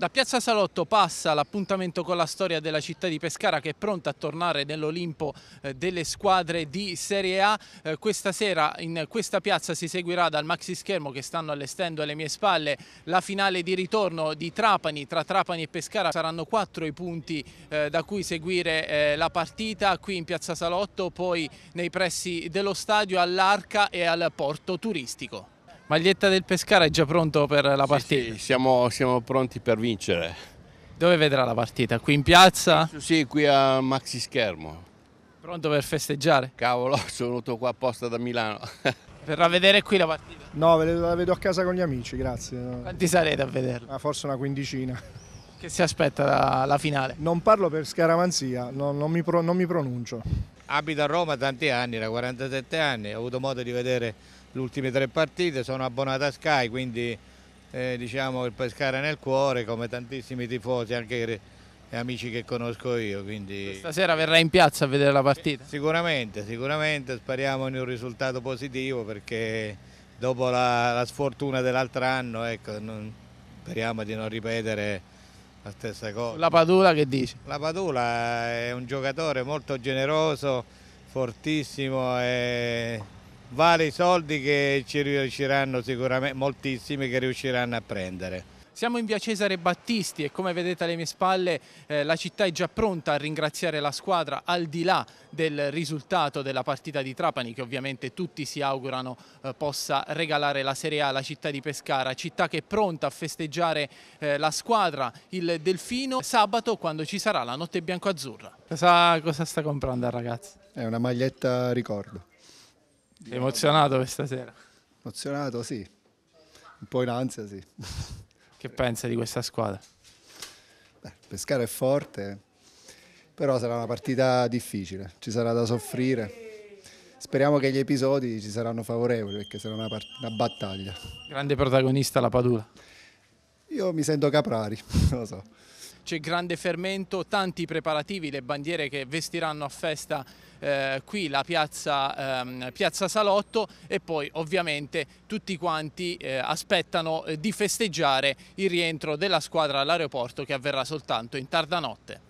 Da Piazza Salotto passa l'appuntamento con la storia della città di Pescara che è pronta a tornare nell'Olimpo eh, delle squadre di Serie A. Eh, questa sera in questa piazza si seguirà dal maxi schermo che stanno allestendo alle mie spalle la finale di ritorno di Trapani. Tra Trapani e Pescara saranno quattro i punti eh, da cui seguire la partita qui in Piazza Salotto, poi nei pressi dello stadio all'Arca e al porto turistico. Maglietta del Pescara è già pronto per la partita? Sì, sì siamo, siamo, pronti per vincere. Dove vedrà la partita? Qui in piazza? Sì, qui a Maxi Schermo. Pronto per festeggiare? Cavolo, sono venuto qua apposta da Milano. Verrà a vedere qui la partita? No, la vedo a casa con gli amici, grazie. Quanti sarete a vederla? forse una quindicina. Che si aspetta la finale? Non parlo per scaramanzia, non, non, mi pro, non mi pronuncio. Abito a Roma tanti anni, da 47 anni, ho avuto modo di vedere le ultime tre partite, sono abbonata a Sky, quindi eh, diciamo il pescare nel cuore come tantissimi tifosi anche e amici che conosco io. Quindi... Stasera verrà in piazza a vedere la partita? Sicuramente, sicuramente, speriamo in un risultato positivo perché dopo la, la sfortuna dell'altro anno ecco, non, speriamo di non ripetere la stessa cosa. La Padula che dice? La Padula è un giocatore molto generoso, fortissimo e vale i soldi che ci riusciranno sicuramente, moltissimi che riusciranno a prendere. Siamo in via Cesare Battisti e come vedete alle mie spalle eh, la città è già pronta a ringraziare la squadra al di là del risultato della partita di Trapani che ovviamente tutti si augurano eh, possa regalare la Serie A alla città di Pescara, città che è pronta a festeggiare eh, la squadra, il Delfino, sabato quando ci sarà la notte bianco-azzurra. Cosa, cosa sta comprando ragazzi? È una maglietta ricordo. Sei emozionato questa sera? Emozionato, sì. Un po' in ansia, sì. Che pensi di questa squadra? Beh, pescare è forte, però sarà una partita difficile, ci sarà da soffrire speriamo che gli episodi ci saranno favorevoli perché sarà una, una, battaglia. Grande protagonista la Padula. Io mi sento Caprari, lo so c'è grande fermento, tanti preparativi, le bandiere che vestiranno a festa eh, qui la piazza, ehm, piazza, Salotto e poi ovviamente tutti quanti eh, aspettano eh, di festeggiare il rientro della squadra all'aeroporto che avverrà soltanto in tarda notte.